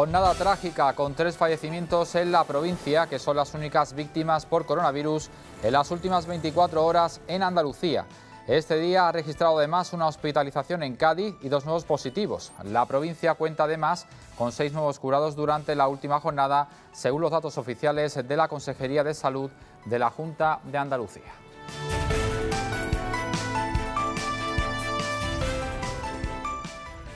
Jornada trágica con tres fallecimientos en la provincia, que son las únicas víctimas por coronavirus en las últimas 24 horas en Andalucía. Este día ha registrado además una hospitalización en Cádiz y dos nuevos positivos. La provincia cuenta además con seis nuevos curados durante la última jornada, según los datos oficiales de la Consejería de Salud de la Junta de Andalucía.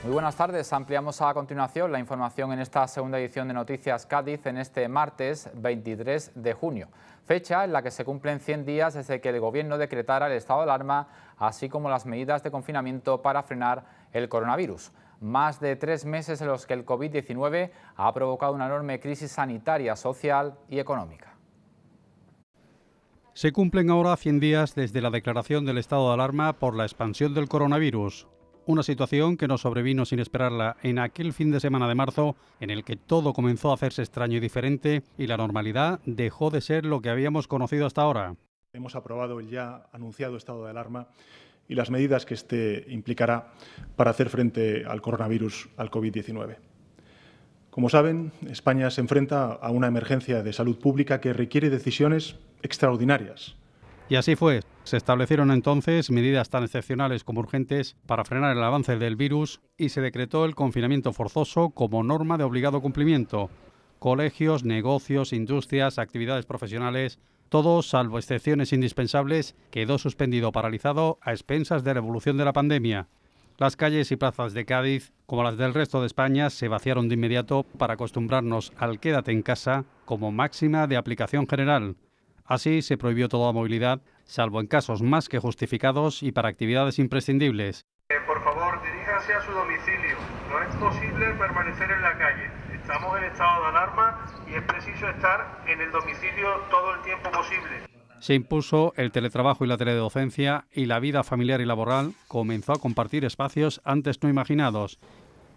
Muy buenas tardes. Ampliamos a continuación la información en esta segunda edición de Noticias Cádiz en este martes 23 de junio, fecha en la que se cumplen 100 días desde que el Gobierno decretara el estado de alarma, así como las medidas de confinamiento para frenar el coronavirus. Más de tres meses en los que el COVID-19 ha provocado una enorme crisis sanitaria, social y económica. Se cumplen ahora 100 días desde la declaración del estado de alarma por la expansión del coronavirus. Una situación que nos sobrevino sin esperarla en aquel fin de semana de marzo en el que todo comenzó a hacerse extraño y diferente y la normalidad dejó de ser lo que habíamos conocido hasta ahora. Hemos aprobado el ya anunciado estado de alarma y las medidas que este implicará para hacer frente al coronavirus, al COVID-19. Como saben, España se enfrenta a una emergencia de salud pública que requiere decisiones extraordinarias. Y así fue. Se establecieron entonces medidas tan excepcionales como urgentes para frenar el avance del virus y se decretó el confinamiento forzoso como norma de obligado cumplimiento. Colegios, negocios, industrias, actividades profesionales, todo salvo excepciones indispensables, quedó suspendido o paralizado a expensas de la evolución de la pandemia. Las calles y plazas de Cádiz, como las del resto de España, se vaciaron de inmediato para acostumbrarnos al quédate en casa como máxima de aplicación general. Así se prohibió toda movilidad salvo en casos más que justificados y para actividades imprescindibles. Eh, por favor, diríjase a su domicilio. No es posible permanecer en la calle. Estamos en estado de alarma y es preciso estar en el domicilio todo el tiempo posible. Se impuso el teletrabajo y la teledocencia y la vida familiar y laboral comenzó a compartir espacios antes no imaginados.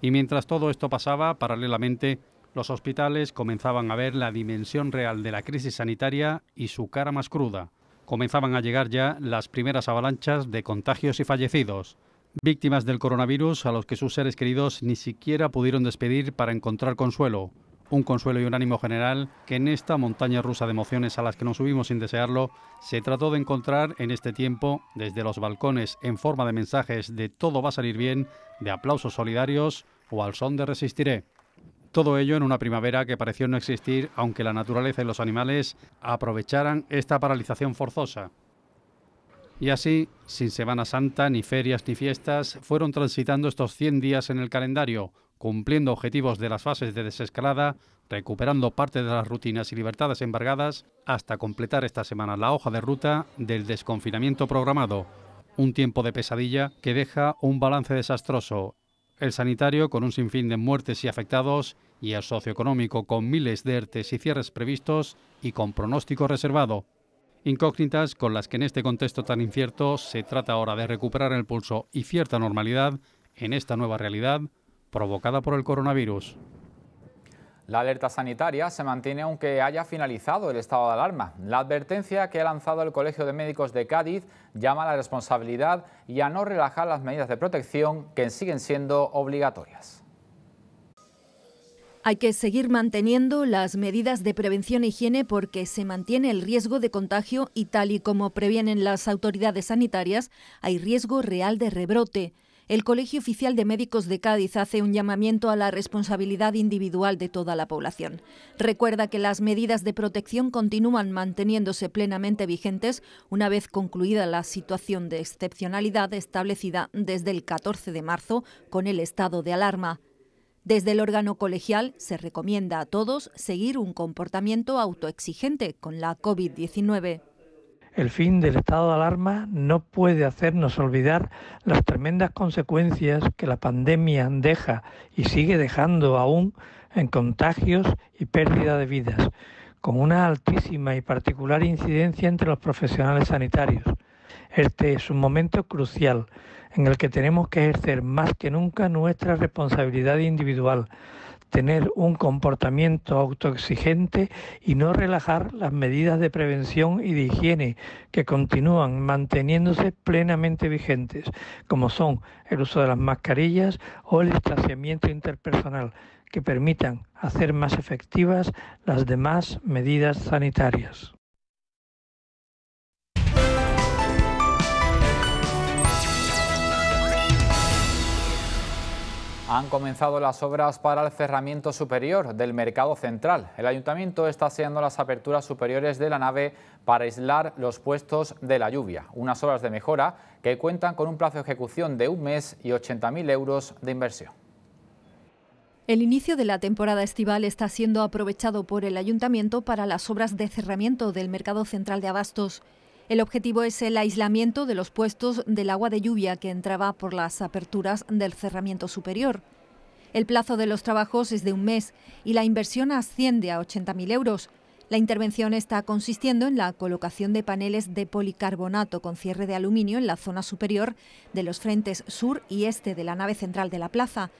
Y mientras todo esto pasaba, paralelamente, los hospitales comenzaban a ver la dimensión real de la crisis sanitaria y su cara más cruda comenzaban a llegar ya las primeras avalanchas de contagios y fallecidos. Víctimas del coronavirus a los que sus seres queridos ni siquiera pudieron despedir para encontrar consuelo. Un consuelo y un ánimo general que en esta montaña rusa de emociones a las que nos subimos sin desearlo, se trató de encontrar en este tiempo desde los balcones en forma de mensajes de todo va a salir bien, de aplausos solidarios o al son de resistiré. Todo ello en una primavera que pareció no existir, aunque la naturaleza y los animales aprovecharan esta paralización forzosa. Y así, sin Semana Santa, ni ferias, ni fiestas, fueron transitando estos 100 días en el calendario, cumpliendo objetivos de las fases de desescalada, recuperando parte de las rutinas y libertades embargadas, hasta completar esta semana la hoja de ruta del desconfinamiento programado, un tiempo de pesadilla que deja un balance desastroso el sanitario con un sinfín de muertes y afectados y el socioeconómico con miles de ERTES y cierres previstos y con pronóstico reservado. Incógnitas con las que en este contexto tan incierto se trata ahora de recuperar el pulso y cierta normalidad en esta nueva realidad provocada por el coronavirus. La alerta sanitaria se mantiene aunque haya finalizado el estado de alarma. La advertencia que ha lanzado el Colegio de Médicos de Cádiz llama a la responsabilidad y a no relajar las medidas de protección que siguen siendo obligatorias. Hay que seguir manteniendo las medidas de prevención e higiene porque se mantiene el riesgo de contagio y tal y como previenen las autoridades sanitarias, hay riesgo real de rebrote el Colegio Oficial de Médicos de Cádiz hace un llamamiento a la responsabilidad individual de toda la población. Recuerda que las medidas de protección continúan manteniéndose plenamente vigentes una vez concluida la situación de excepcionalidad establecida desde el 14 de marzo con el estado de alarma. Desde el órgano colegial se recomienda a todos seguir un comportamiento autoexigente con la COVID-19. El fin del estado de alarma no puede hacernos olvidar las tremendas consecuencias que la pandemia deja y sigue dejando aún en contagios y pérdida de vidas, con una altísima y particular incidencia entre los profesionales sanitarios. Este es un momento crucial en el que tenemos que ejercer más que nunca nuestra responsabilidad individual tener un comportamiento autoexigente y no relajar las medidas de prevención y de higiene que continúan manteniéndose plenamente vigentes, como son el uso de las mascarillas o el distanciamiento interpersonal, que permitan hacer más efectivas las demás medidas sanitarias. Han comenzado las obras para el cerramiento superior del mercado central. El ayuntamiento está haciendo las aperturas superiores de la nave para aislar los puestos de la lluvia. Unas obras de mejora que cuentan con un plazo de ejecución de un mes y 80.000 euros de inversión. El inicio de la temporada estival está siendo aprovechado por el ayuntamiento para las obras de cerramiento del mercado central de abastos. El objetivo es el aislamiento de los puestos del agua de lluvia que entraba por las aperturas del cerramiento superior. El plazo de los trabajos es de un mes y la inversión asciende a 80.000 euros. La intervención está consistiendo en la colocación de paneles de policarbonato con cierre de aluminio en la zona superior de los frentes sur y este de la nave central de la plaza.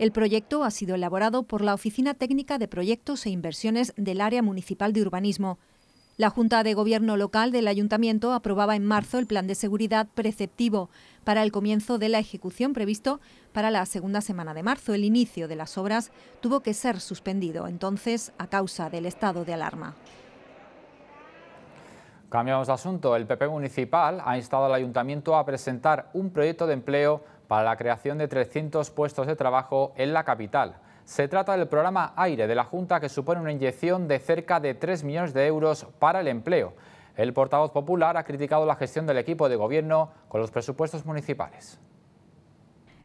El proyecto ha sido elaborado por la Oficina Técnica de Proyectos e Inversiones del Área Municipal de Urbanismo. La Junta de Gobierno Local del Ayuntamiento aprobaba en marzo el plan de seguridad preceptivo para el comienzo de la ejecución previsto para la segunda semana de marzo. El inicio de las obras tuvo que ser suspendido entonces a causa del estado de alarma. Cambiamos de asunto. El PP municipal ha instado al ayuntamiento a presentar un proyecto de empleo para la creación de 300 puestos de trabajo en la capital. Se trata del programa Aire de la Junta que supone una inyección de cerca de 3 millones de euros para el empleo. El portavoz popular ha criticado la gestión del equipo de gobierno con los presupuestos municipales.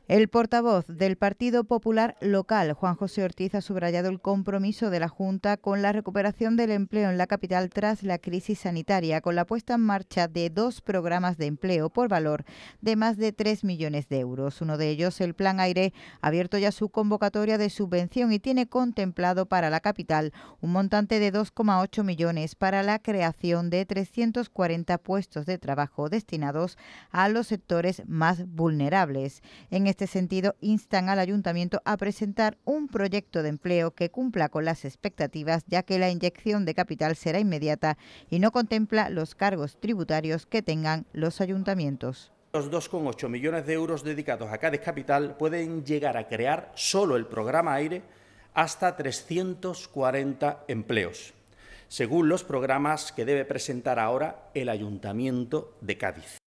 El portavoz del Partido Popular local, Juan José Ortiz, ha subrayado el compromiso de la Junta con la recuperación del empleo en la capital tras la crisis sanitaria, con la puesta en marcha de dos programas de empleo por valor de más de 3 millones de euros. Uno de ellos, el Plan Aire, ha abierto ya su convocatoria de subvención y tiene contemplado para la capital un montante de 2,8 millones para la creación de 340 puestos de trabajo destinados a los sectores más vulnerables. En este sentido, instan al ayuntamiento a presentar un proyecto de empleo que cumpla con las expectativas, ya que la inyección de capital será inmediata y no contempla los cargos tributarios que tengan los ayuntamientos. Los 2,8 millones de euros dedicados a Cádiz Capital pueden llegar a crear solo el programa Aire hasta 340 empleos, según los programas que debe presentar ahora el Ayuntamiento de Cádiz.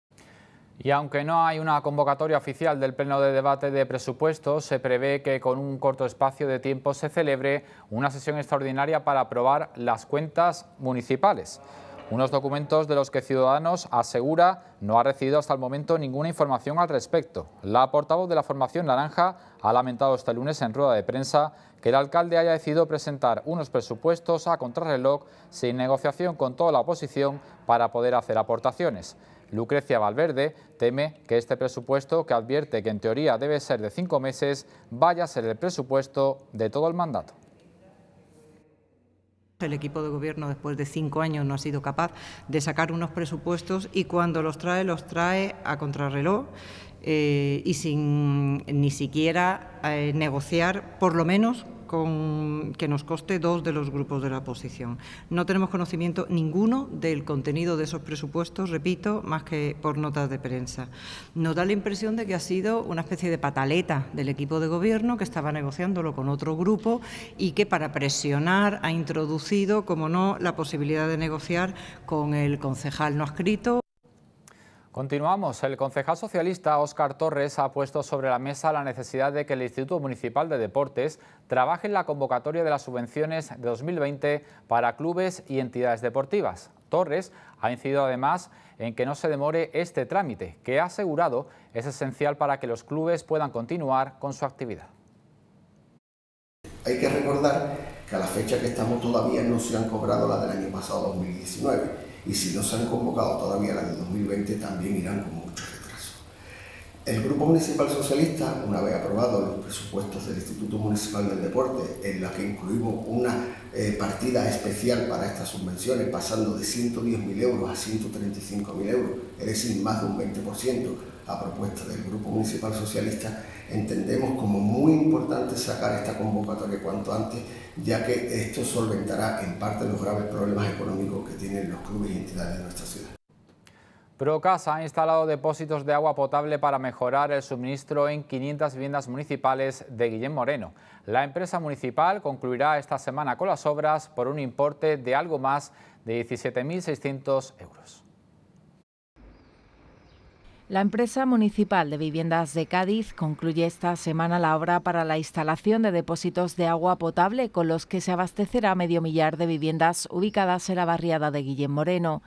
Y aunque no hay una convocatoria oficial del Pleno de Debate de Presupuestos, se prevé que con un corto espacio de tiempo se celebre una sesión extraordinaria para aprobar las cuentas municipales. Unos documentos de los que Ciudadanos asegura no ha recibido hasta el momento ninguna información al respecto. La portavoz de la formación naranja ha lamentado este lunes en rueda de prensa que el alcalde haya decidido presentar unos presupuestos a contrarreloj sin negociación con toda la oposición para poder hacer aportaciones. Lucrecia Valverde teme que este presupuesto, que advierte que en teoría debe ser de cinco meses, vaya a ser el presupuesto de todo el mandato. El equipo de gobierno, después de cinco años, no ha sido capaz de sacar unos presupuestos y cuando los trae, los trae a contrarreloj eh, y sin ni siquiera eh, negociar, por lo menos, con, que nos coste dos de los grupos de la oposición. No tenemos conocimiento ninguno del contenido de esos presupuestos, repito, más que por notas de prensa. Nos da la impresión de que ha sido una especie de pataleta del equipo de gobierno que estaba negociándolo con otro grupo y que para presionar ha introducido, como no, la posibilidad de negociar con el concejal no escrito. Continuamos. El concejal socialista Óscar Torres ha puesto sobre la mesa la necesidad de que el Instituto Municipal de Deportes trabaje en la convocatoria de las subvenciones de 2020 para clubes y entidades deportivas. Torres ha incidido además en que no se demore este trámite, que ha asegurado es esencial para que los clubes puedan continuar con su actividad. Hay que recordar que a la fecha que estamos todavía no se han cobrado las del año pasado 2019 y si no se han convocado todavía las de 2020 también irán con mucho retraso. El Grupo Municipal Socialista, una vez aprobados los presupuestos del Instituto Municipal del Deporte, en la que incluimos una eh, partida especial para estas subvenciones, pasando de 110.000 euros a 135.000 euros, es decir, más de un 20% a propuesta del Grupo Municipal Socialista, entendemos como muy importante sacar esta convocatoria cuanto antes, ya que esto solventará en parte los graves problemas económicos que tienen los clubes y entidades de nuestra ciudad. Procas ha instalado depósitos de agua potable para mejorar el suministro en 500 viviendas municipales de Guillén Moreno. La empresa municipal concluirá esta semana con las obras por un importe de algo más de 17.600 euros. La empresa municipal de viviendas de Cádiz concluye esta semana la obra para la instalación de depósitos de agua potable con los que se abastecerá medio millar de viviendas ubicadas en la barriada de Guillén Moreno.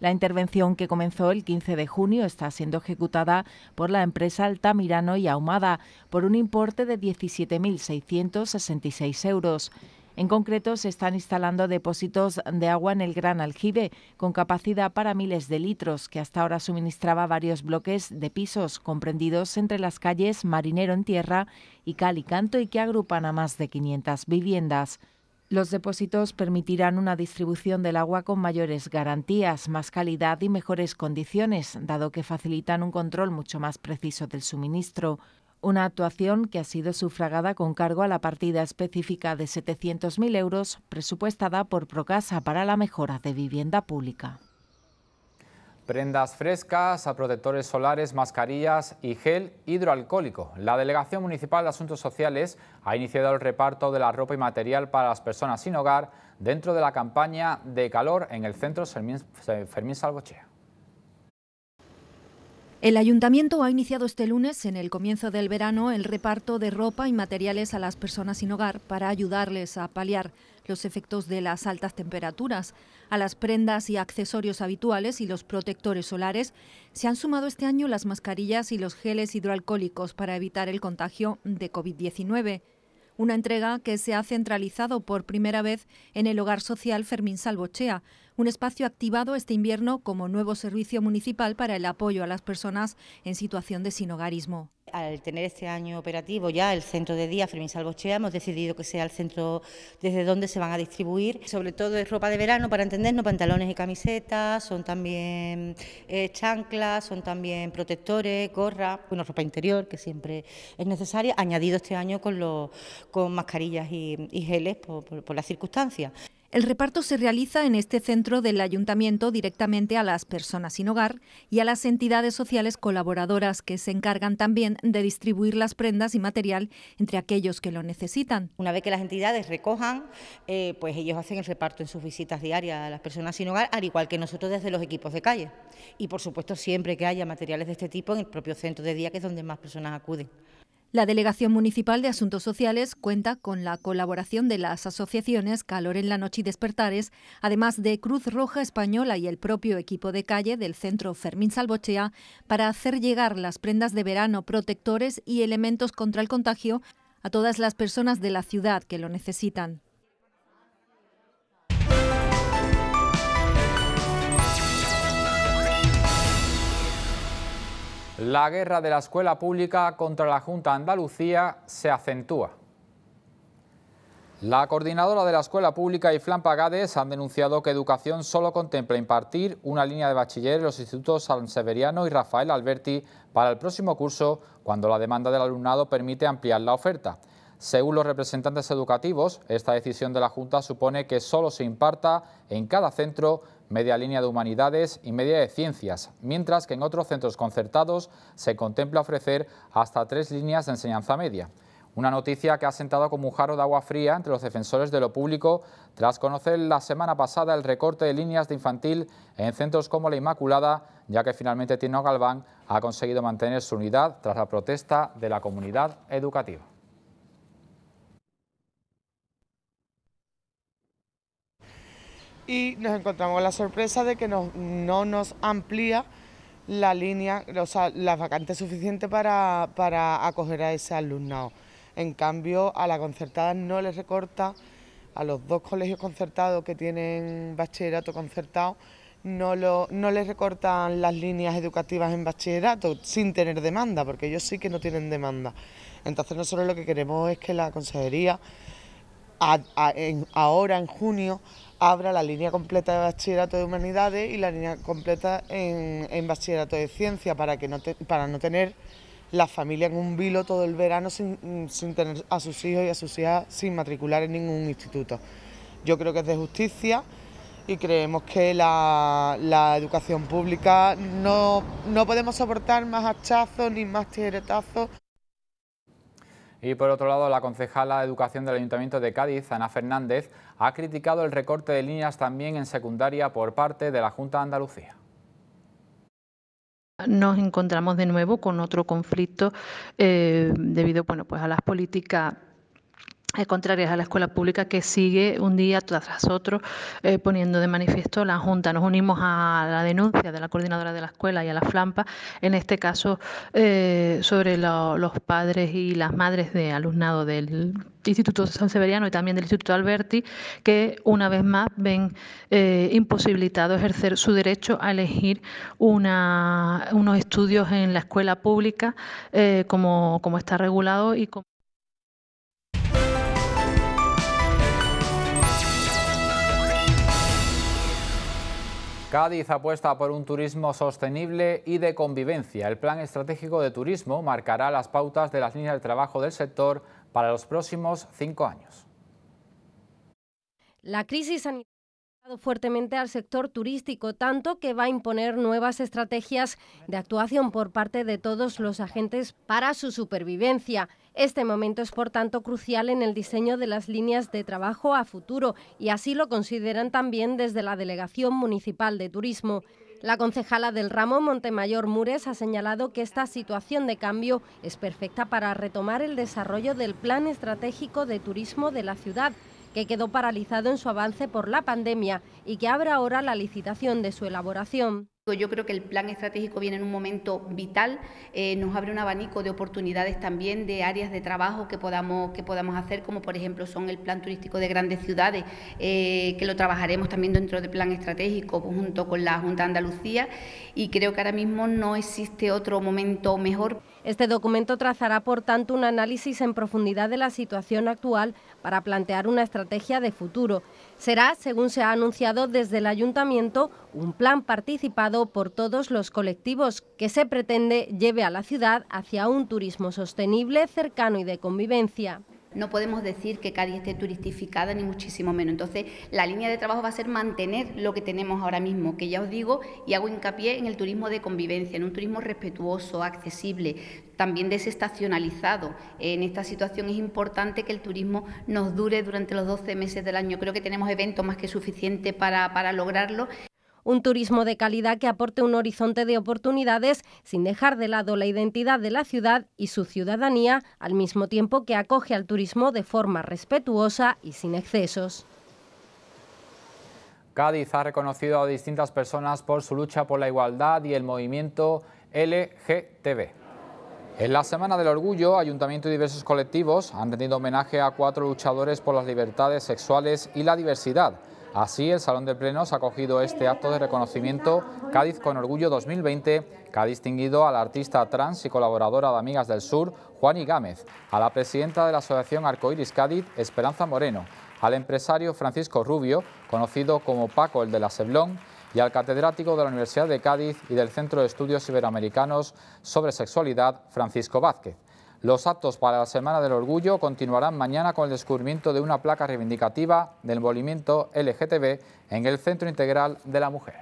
La intervención que comenzó el 15 de junio está siendo ejecutada por la empresa Altamirano y Ahumada por un importe de 17.666 euros. En concreto, se están instalando depósitos de agua en el Gran Aljibe, con capacidad para miles de litros, que hasta ahora suministraba varios bloques de pisos comprendidos entre las calles Marinero en Tierra y Canto y que agrupan a más de 500 viviendas. Los depósitos permitirán una distribución del agua con mayores garantías, más calidad y mejores condiciones, dado que facilitan un control mucho más preciso del suministro. Una actuación que ha sido sufragada con cargo a la partida específica de 700.000 euros presupuestada por Procasa para la mejora de vivienda pública prendas frescas a protectores solares, mascarillas y gel hidroalcohólico. La Delegación Municipal de Asuntos Sociales ha iniciado el reparto de la ropa y material para las personas sin hogar dentro de la campaña de calor en el centro Fermín, Fermín Salvochea. El ayuntamiento ha iniciado este lunes, en el comienzo del verano, el reparto de ropa y materiales a las personas sin hogar para ayudarles a paliar los efectos de las altas temperaturas. A las prendas y accesorios habituales y los protectores solares se han sumado este año las mascarillas y los geles hidroalcohólicos para evitar el contagio de COVID-19 una entrega que se ha centralizado por primera vez en el Hogar Social Fermín Salvochea, un espacio activado este invierno como nuevo servicio municipal para el apoyo a las personas en situación de sinogarismo. Al tener este año operativo ya el centro de día Fermín Salvochea, hemos decidido que sea el centro desde donde se van a distribuir. Sobre todo es ropa de verano, para entendernos, pantalones y camisetas, son también eh, chanclas, son también protectores, gorra, bueno, ropa interior, que siempre es necesaria, añadido este año con, los, con mascarillas y, geles por las circunstancias. El reparto se realiza en este centro del ayuntamiento directamente a las personas sin hogar y a las entidades sociales colaboradoras que se encargan también de distribuir las prendas y material entre aquellos que lo necesitan. Una vez que las entidades recojan, eh, pues ellos hacen el reparto en sus visitas diarias a las personas sin hogar, al igual que nosotros desde los equipos de calle. Y por supuesto siempre que haya materiales de este tipo en el propio centro de día, que es donde más personas acuden. La Delegación Municipal de Asuntos Sociales cuenta con la colaboración de las asociaciones Calor en la Noche y Despertares, además de Cruz Roja Española y el propio equipo de calle del centro Fermín Salvochea, para hacer llegar las prendas de verano, protectores y elementos contra el contagio a todas las personas de la ciudad que lo necesitan. La guerra de la escuela pública contra la Junta Andalucía se acentúa. La coordinadora de la escuela pública y Flan Pagades han denunciado que Educación solo contempla impartir una línea de bachiller en los institutos San Severiano y Rafael Alberti para el próximo curso, cuando la demanda del alumnado permite ampliar la oferta. Según los representantes educativos, esta decisión de la Junta supone que solo se imparta en cada centro media línea de humanidades y media de ciencias, mientras que en otros centros concertados se contempla ofrecer hasta tres líneas de enseñanza media. Una noticia que ha sentado como un jarro de agua fría entre los defensores de lo público tras conocer la semana pasada el recorte de líneas de infantil en centros como la Inmaculada, ya que finalmente Tino Galván ha conseguido mantener su unidad tras la protesta de la comunidad educativa. y nos encontramos la sorpresa de que no nos amplía la línea, o sea, las vacantes suficiente... para, acoger a ese alumnado. En cambio, a la concertada no les recorta, a los dos colegios concertados que tienen bachillerato concertado, no, lo, no les recortan las líneas educativas en bachillerato sin tener demanda, porque ellos sí que no tienen demanda. Entonces nosotros lo que queremos es que la consejería ahora en junio abra la línea completa de bachillerato de humanidades y la línea completa en, bachillerato de ciencia para, que no para no tener la familia en un vilo todo el verano sin, tener a sus hijos y a sus hijas sin matricular en ningún instituto. Yo creo que es de justicia y creemos que la, educación pública no, no podemos soportar más hachazos ni más tijeretazos y por otro lado, la concejala de Educación del Ayuntamiento de Cádiz, Ana Fernández, ha criticado el recorte de líneas también en secundaria por parte de la Junta de Andalucía nos encontramos de nuevo con otro conflicto eh, debido pues a las políticas contrarias a la escuela pública que sigue un día tras otro eh, poniendo de manifiesto la Junta. Nos unimos a la denuncia de la coordinadora de la escuela y a la FLAMPA, en este caso eh, sobre los padres y las madres de alumnado del Instituto San Severiano y también del Instituto Alberti, que una vez más ven eh, imposibilitado ejercer su derecho a elegir una, unos estudios en la escuela pública como, como está regulado y como Cádiz apuesta por un turismo sostenible y de convivencia. El Plan Estratégico de Turismo marcará las pautas de las líneas de trabajo del sector para los próximos cinco años. La crisis sanitaria fuertemente al sector turístico, tanto que va a imponer nuevas estrategias de actuación por parte de todos los agentes para su supervivencia. Este momento es, por tanto, crucial en el diseño de las líneas de trabajo a futuro y así lo consideran también desde la Delegación Municipal de Turismo. La concejala del ramo, Montemayor Mures, ha señalado que esta situación de cambio es perfecta para retomar el desarrollo del Plan Estratégico de Turismo de la ciudad, que quedó paralizado en su avance por la pandemia y que abre ahora la licitación de su elaboración. Yo creo que el plan estratégico viene en un momento vital, eh, nos abre un abanico de oportunidades también de áreas de trabajo que podamos, que podamos hacer, como por ejemplo son el plan turístico de grandes ciudades, eh, que lo trabajaremos también dentro del plan estratégico junto con la Junta de Andalucía y creo que ahora mismo no existe otro momento mejor. Este documento trazará, por tanto, un análisis en profundidad de la situación actual para plantear una estrategia de futuro. Será, según se ha anunciado desde el ayuntamiento, un plan participado por todos los colectivos que se pretende lleve a la ciudad hacia un turismo sostenible, cercano y de convivencia. No podemos decir que Cádiz esté turistificada ni muchísimo menos. Entonces, la línea de trabajo va a ser mantener lo que tenemos ahora mismo, que ya os digo y hago hincapié en el turismo de convivencia, en un turismo respetuoso, accesible, también desestacionalizado. En esta situación es importante que el turismo nos dure durante los 12 meses del año. Creo que tenemos eventos más que suficientes para, para lograrlo un turismo de calidad que aporte un horizonte de oportunidades sin dejar de lado la identidad de la ciudad y su ciudadanía, al mismo tiempo que acoge al turismo de forma respetuosa y sin excesos. Cádiz ha reconocido a distintas personas por su lucha por la igualdad y el movimiento LGTB. En la Semana del Orgullo, Ayuntamiento y diversos colectivos han rendido homenaje a cuatro luchadores por las libertades sexuales y la diversidad. Así, el Salón de Plenos ha acogido este acto de reconocimiento Cádiz con Orgullo 2020, que ha distinguido a la artista trans y colaboradora de Amigas del Sur, Juani Gámez, a la presidenta de la Asociación Arcoiris Cádiz, Esperanza Moreno, al empresario Francisco Rubio, conocido como Paco el de la Seblón, y al catedrático de la Universidad de Cádiz y del Centro de Estudios Iberoamericanos sobre Sexualidad, Francisco Vázquez. Los actos para la Semana del Orgullo continuarán mañana con el descubrimiento de una placa reivindicativa del movimiento LGTB en el Centro Integral de la Mujer.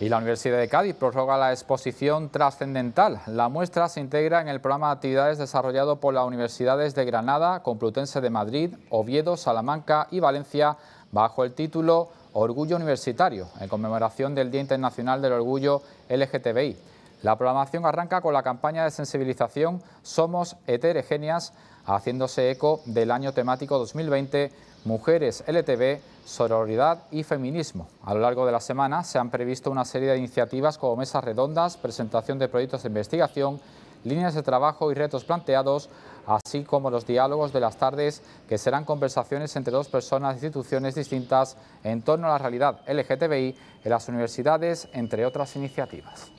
Y la Universidad de Cádiz prorroga la exposición trascendental. La muestra se integra en el programa de actividades desarrollado por las universidades de Granada, Complutense de Madrid, Oviedo, Salamanca y Valencia bajo el título Orgullo Universitario, en conmemoración del Día Internacional del Orgullo LGTBI. La programación arranca con la campaña de sensibilización Somos heterogéneas, haciéndose eco del año temático 2020 Mujeres LTB, Sororidad y Feminismo. A lo largo de la semana se han previsto una serie de iniciativas como mesas redondas, presentación de proyectos de investigación, líneas de trabajo y retos planteados, así como los diálogos de las tardes, que serán conversaciones entre dos personas de instituciones distintas en torno a la realidad LGTBI en las universidades, entre otras iniciativas.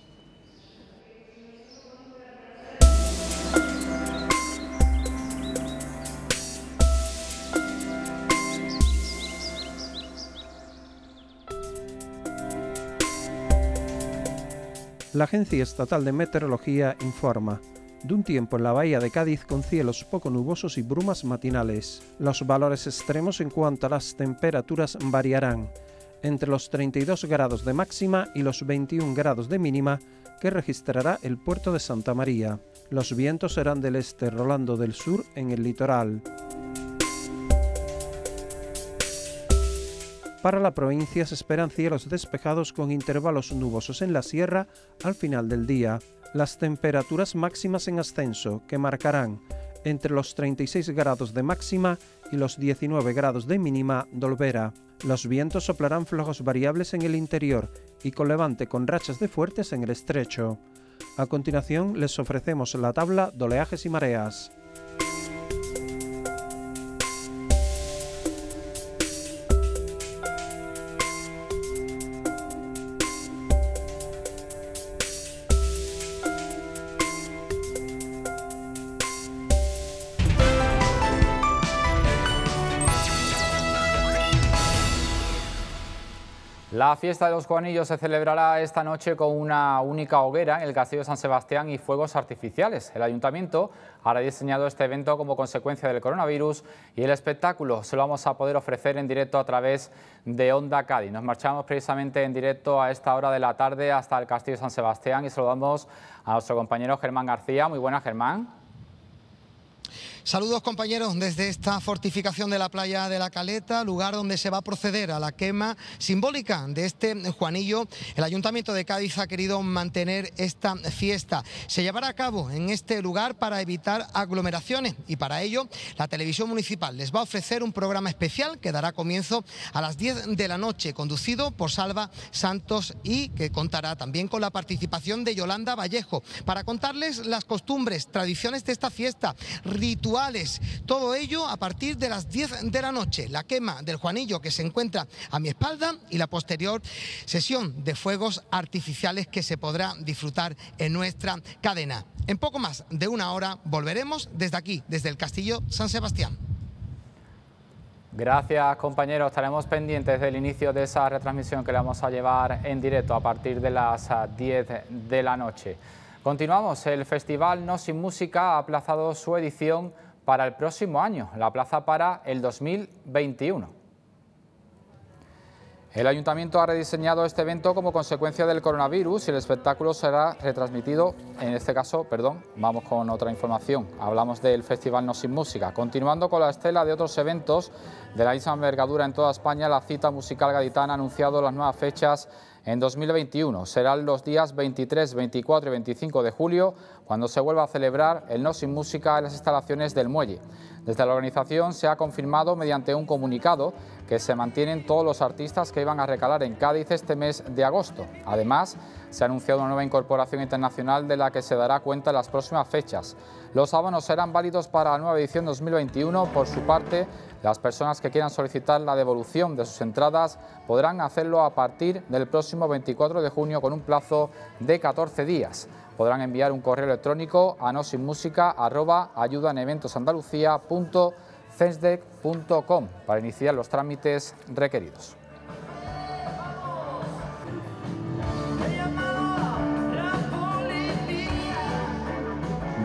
La Agencia Estatal de Meteorología informa de un tiempo en la bahía de Cádiz con cielos poco nubosos y brumas matinales. Los valores extremos en cuanto a las temperaturas variarán entre los 32 grados de máxima y los 21 grados de mínima que registrará el puerto de Santa María. Los vientos serán del este rolando del sur en el litoral. Para la provincia se esperan cielos despejados con intervalos nubosos en la sierra al final del día las temperaturas máximas en ascenso que marcarán entre los 36 grados de máxima y los 19 grados de mínima Olvera. Los vientos soplarán flojos variables en el interior y con levante con rachas de fuertes en el estrecho. A continuación les ofrecemos la tabla de oleajes y mareas. La fiesta de los Juanillos se celebrará esta noche con una única hoguera en el Castillo de San Sebastián y fuegos artificiales. El Ayuntamiento ha diseñado este evento como consecuencia del coronavirus y el espectáculo se lo vamos a poder ofrecer en directo a través de Onda Cádiz. Nos marchamos precisamente en directo a esta hora de la tarde hasta el Castillo de San Sebastián y saludamos a nuestro compañero Germán García. Muy buenas, Germán. Saludos compañeros desde esta fortificación de la playa de la Caleta, lugar donde se va a proceder a la quema simbólica de este Juanillo. El Ayuntamiento de Cádiz ha querido mantener esta fiesta. Se llevará a cabo en este lugar para evitar aglomeraciones y para ello la televisión municipal les va a ofrecer un programa especial que dará comienzo a las 10 de la noche, conducido por Salva Santos y que contará también con la participación de Yolanda Vallejo para contarles las costumbres, tradiciones de esta fiesta rituales. Todo ello a partir de las 10 de la noche. La quema del Juanillo que se encuentra a mi espalda y la posterior sesión de fuegos artificiales que se podrá disfrutar en nuestra cadena. En poco más de una hora volveremos desde aquí, desde el Castillo San Sebastián. Gracias compañeros, estaremos pendientes del inicio de esa retransmisión que le vamos a llevar en directo a partir de las 10 de la noche. Continuamos, el Festival No Sin Música ha aplazado su edición para el próximo año, la plaza para el 2021. El ayuntamiento ha rediseñado este evento como consecuencia del coronavirus y el espectáculo será retransmitido, en este caso, perdón, vamos con otra información. Hablamos del Festival No Sin Música. Continuando con la estela de otros eventos de la misma envergadura en toda España, la cita musical gaditana ha anunciado las nuevas fechas en 2021 serán los días 23, 24 y 25 de julio cuando se vuelva a celebrar el No Sin Música en las instalaciones del muelle. Desde la organización se ha confirmado mediante un comunicado que se mantienen todos los artistas que iban a recalar en Cádiz este mes de agosto. Además, se ha anunciado una nueva incorporación internacional de la que se dará cuenta en las próximas fechas. Los abonos serán válidos para la nueva edición 2021. Por su parte, las personas que quieran solicitar la devolución de sus entradas podrán hacerlo a partir del próximo 24 de junio con un plazo de 14 días. Podrán enviar un correo electrónico a nosinmusica.ayudaeneventosandalucía.com para iniciar los trámites requeridos.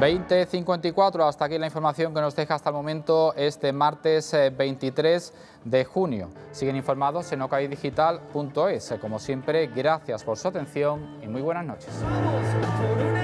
20.54, hasta aquí la información que nos deja hasta el momento este martes 23 eh, de junio. Siguen informados en ocaidigital.es. Como siempre, gracias por su atención y muy buenas noches.